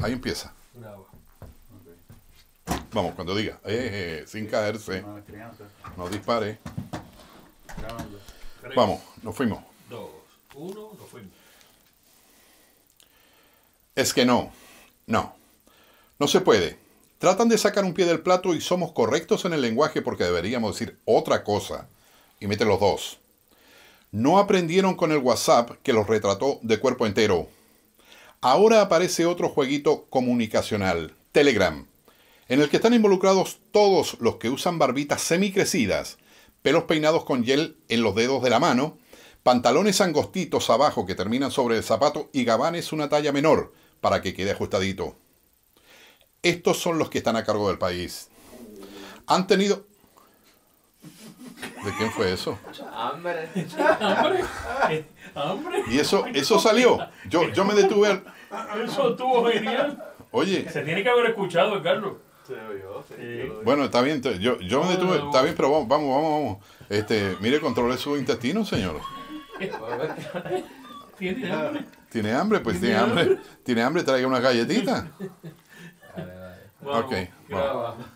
Ahí empieza. Vamos, cuando diga. Eh, eh, eh, sin caerse. No dispare. Vamos, nos fuimos. Dos, uno, nos fuimos. Es que no. No. No se puede. Tratan de sacar un pie del plato y somos correctos en el lenguaje porque deberíamos decir otra cosa. Y mete los dos. No aprendieron con el WhatsApp que los retrató de cuerpo entero. Ahora aparece otro jueguito comunicacional, Telegram, en el que están involucrados todos los que usan barbitas semicrecidas, pelos peinados con gel en los dedos de la mano, pantalones angostitos abajo que terminan sobre el zapato y gabanes una talla menor para que quede ajustadito. Estos son los que están a cargo del país. Han tenido, ¿De quién fue eso? Hambre. Hambre. Hambre. Y eso, eso salió. Yo, yo me detuve al. Eso tuvo genial. Oye. Se tiene que haber escuchado, Carlos. Bueno, está bien, yo, me detuve, está bien, pero vamos, vamos, vamos. Este, mire, controle su intestino, señor. ¿Tiene hambre? ¿Tiene hambre? Pues tiene, hambre. ¿Tiene hambre? Traiga una galletita. Vale, vale. Ok,